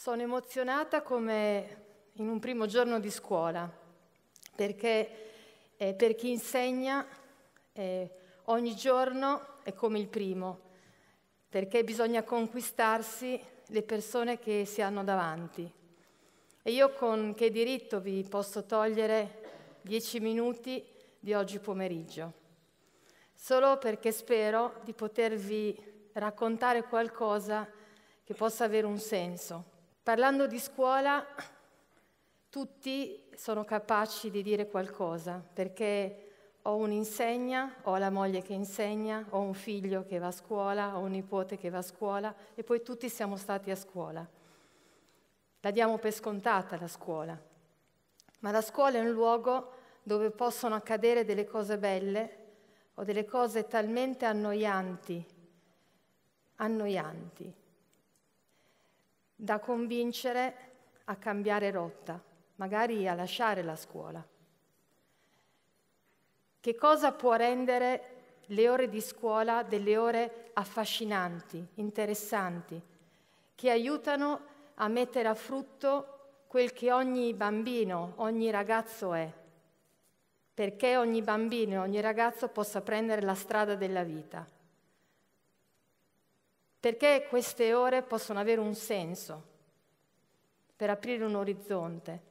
Sono emozionata come in un primo giorno di scuola, perché eh, per chi insegna eh, ogni giorno è come il primo, perché bisogna conquistarsi le persone che si hanno davanti. E io con che diritto vi posso togliere dieci minuti di oggi pomeriggio? Solo perché spero di potervi raccontare qualcosa che possa avere un senso Parlando di scuola, tutti sono capaci di dire qualcosa, perché ho un'insegna, ho la moglie che insegna, ho un figlio che va a scuola, ho un nipote che va a scuola e poi tutti siamo stati a scuola. La diamo per scontata la scuola, ma la scuola è un luogo dove possono accadere delle cose belle o delle cose talmente annoianti, annoianti, da convincere a cambiare rotta, magari a lasciare la scuola. Che cosa può rendere le ore di scuola delle ore affascinanti, interessanti, che aiutano a mettere a frutto quel che ogni bambino, ogni ragazzo è, perché ogni bambino ogni ragazzo possa prendere la strada della vita perché queste ore possono avere un senso per aprire un orizzonte.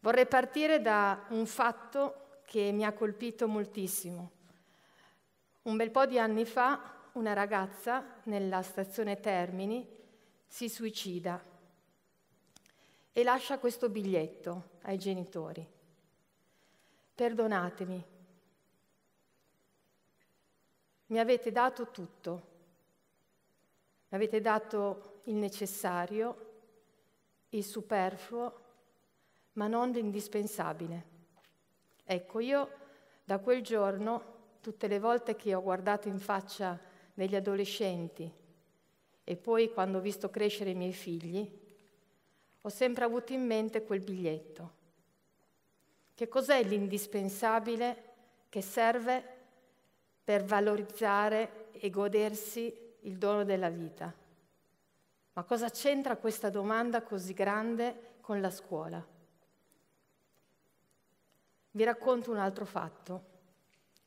Vorrei partire da un fatto che mi ha colpito moltissimo. Un bel po' di anni fa una ragazza nella stazione Termini si suicida e lascia questo biglietto ai genitori. Perdonatemi, mi avete dato tutto, mi avete dato il necessario, il superfluo, ma non l'indispensabile. Ecco, io da quel giorno, tutte le volte che ho guardato in faccia degli adolescenti e poi quando ho visto crescere i miei figli, ho sempre avuto in mente quel biglietto. Che cos'è l'indispensabile che serve per valorizzare e godersi il dono della vita. Ma cosa c'entra questa domanda così grande con la scuola? Vi racconto un altro fatto.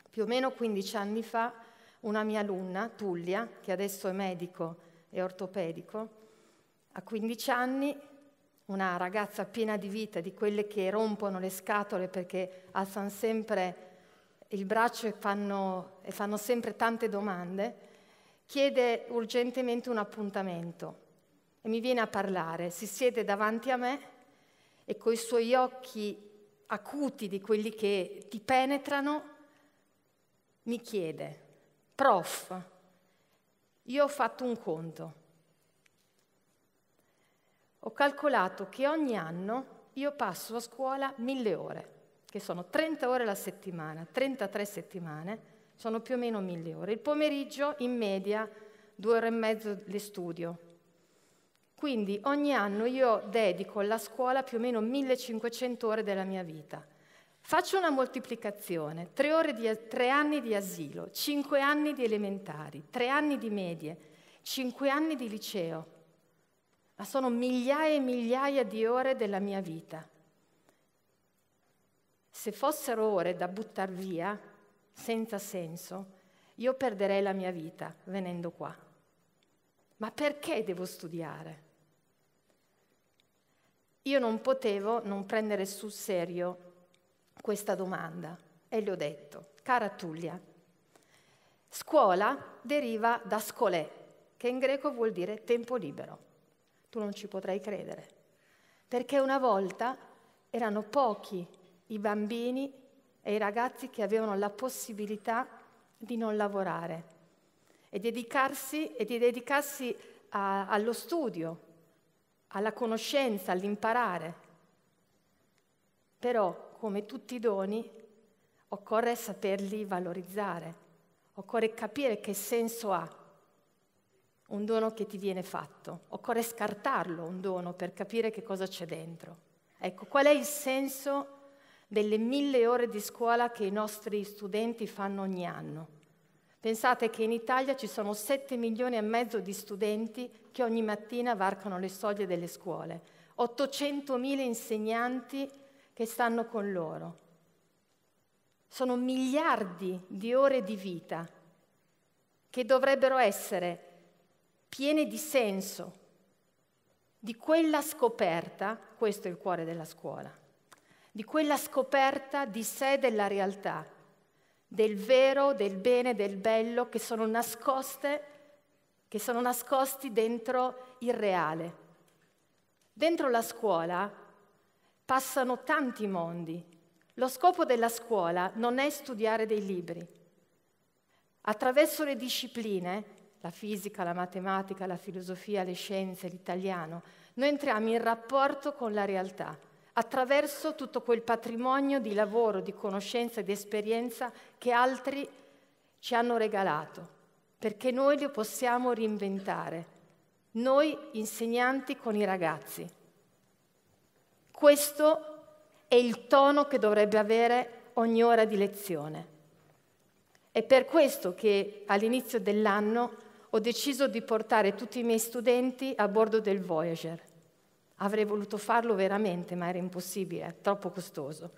Più o meno 15 anni fa una mia alunna, Tullia, che adesso è medico e ortopedico, a 15 anni una ragazza piena di vita, di quelle che rompono le scatole perché alzano sempre il braccio e fanno, e fanno sempre tante domande, chiede urgentemente un appuntamento e mi viene a parlare, si siede davanti a me e coi suoi occhi acuti di quelli che ti penetrano, mi chiede, prof, io ho fatto un conto. Ho calcolato che ogni anno io passo a scuola mille ore che sono 30 ore alla settimana, 33 settimane, sono più o meno 1000 ore. Il pomeriggio in media due ore e mezzo di studio. Quindi ogni anno io dedico alla scuola più o meno 1500 ore della mia vita. Faccio una moltiplicazione, 3, di, 3 anni di asilo, 5 anni di elementari, 3 anni di medie, 5 anni di liceo, ma sono migliaia e migliaia di ore della mia vita. Se fossero ore da buttar via, senza senso, io perderei la mia vita venendo qua. Ma perché devo studiare? Io non potevo non prendere sul serio questa domanda e le ho detto, cara Tullia, scuola deriva da scolè, che in greco vuol dire tempo libero. Tu non ci potrai credere, perché una volta erano pochi i bambini e i ragazzi che avevano la possibilità di non lavorare e, dedicarsi, e di dedicarsi a, allo studio, alla conoscenza, all'imparare. Però, come tutti i doni, occorre saperli valorizzare, occorre capire che senso ha un dono che ti viene fatto, occorre scartarlo un dono per capire che cosa c'è dentro. Ecco, qual è il senso delle mille ore di scuola che i nostri studenti fanno ogni anno. Pensate che in Italia ci sono 7 milioni e mezzo di studenti che ogni mattina varcano le soglie delle scuole, 800 mila insegnanti che stanno con loro. Sono miliardi di ore di vita che dovrebbero essere piene di senso, di quella scoperta, questo è il cuore della scuola di quella scoperta di sé della realtà, del vero, del bene, del bello che sono nascoste, che sono nascosti dentro il reale. Dentro la scuola passano tanti mondi. Lo scopo della scuola non è studiare dei libri. Attraverso le discipline la fisica, la matematica, la filosofia, le scienze, l'italiano, noi entriamo in rapporto con la realtà attraverso tutto quel patrimonio di lavoro, di conoscenza e di esperienza che altri ci hanno regalato, perché noi lo possiamo reinventare, noi insegnanti con i ragazzi. Questo è il tono che dovrebbe avere ogni ora di lezione. È per questo che all'inizio dell'anno ho deciso di portare tutti i miei studenti a bordo del Voyager Avrei voluto farlo veramente, ma era impossibile, troppo costoso.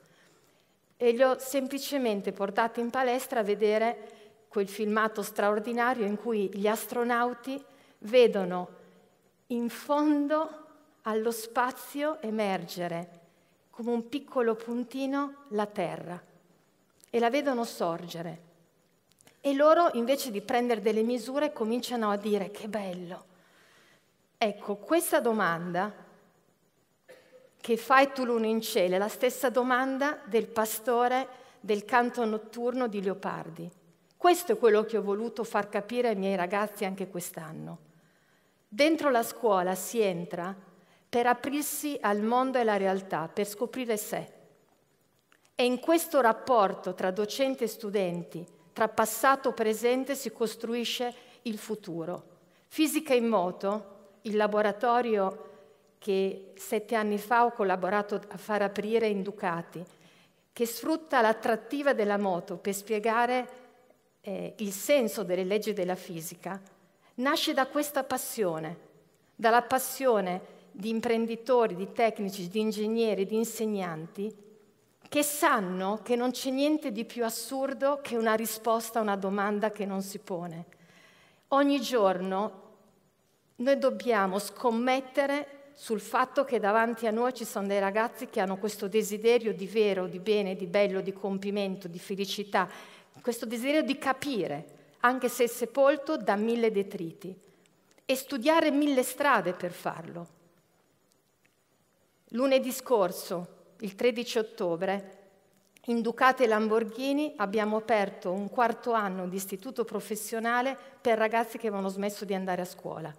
E li ho semplicemente portati in palestra a vedere quel filmato straordinario in cui gli astronauti vedono in fondo allo spazio emergere come un piccolo puntino la Terra e la vedono sorgere. E loro invece di prendere delle misure cominciano a dire che bello. Ecco, questa domanda che fai tu l'uno in cielo, la stessa domanda del pastore del canto notturno di Leopardi. Questo è quello che ho voluto far capire ai miei ragazzi anche quest'anno. Dentro la scuola si entra per aprirsi al mondo e alla realtà, per scoprire sé. E in questo rapporto tra docenti e studenti, tra passato e presente, si costruisce il futuro. Fisica in moto, il laboratorio che sette anni fa ho collaborato a far aprire in Ducati, che sfrutta l'attrattiva della moto per spiegare eh, il senso delle leggi della fisica, nasce da questa passione, dalla passione di imprenditori, di tecnici, di ingegneri, di insegnanti che sanno che non c'è niente di più assurdo che una risposta a una domanda che non si pone. Ogni giorno noi dobbiamo scommettere sul fatto che davanti a noi ci sono dei ragazzi che hanno questo desiderio di vero, di bene, di bello, di compimento, di felicità, questo desiderio di capire, anche se è sepolto da mille detriti, e studiare mille strade per farlo. Lunedì scorso, il 13 ottobre, in Ducate Lamborghini abbiamo aperto un quarto anno di istituto professionale per ragazzi che avevano smesso di andare a scuola.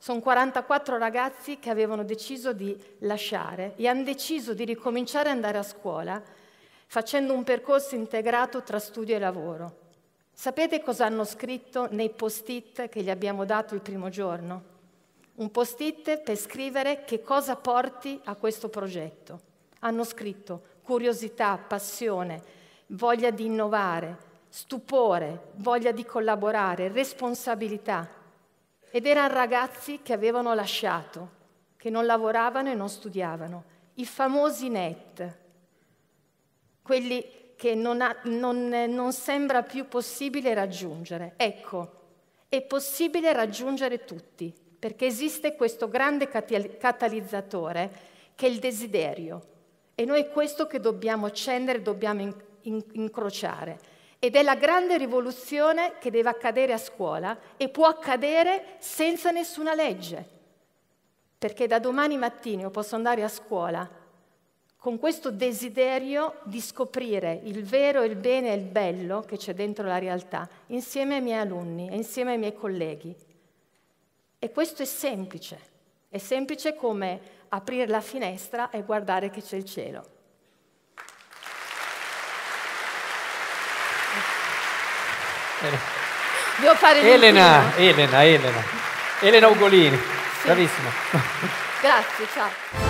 Sono 44 ragazzi che avevano deciso di lasciare e hanno deciso di ricominciare ad andare a scuola facendo un percorso integrato tra studio e lavoro. Sapete cosa hanno scritto nei post-it che gli abbiamo dato il primo giorno? Un post-it per scrivere che cosa porti a questo progetto. Hanno scritto curiosità, passione, voglia di innovare, stupore, voglia di collaborare, responsabilità, ed erano ragazzi che avevano lasciato, che non lavoravano e non studiavano, i famosi net, quelli che non, ha, non, non sembra più possibile raggiungere. Ecco, è possibile raggiungere tutti, perché esiste questo grande catalizzatore che è il desiderio. E noi è questo che dobbiamo accendere, dobbiamo incrociare ed è la grande rivoluzione che deve accadere a scuola e può accadere senza nessuna legge. Perché da domani mattina io posso andare a scuola con questo desiderio di scoprire il vero, il bene e il bello che c'è dentro la realtà, insieme ai miei alunni e insieme ai miei colleghi. E questo è semplice, è semplice come aprire la finestra e guardare che c'è il cielo. Devo fare Elena, Elena, Elena, Elena. Ugolini, sì. bravissima. Grazie, ciao.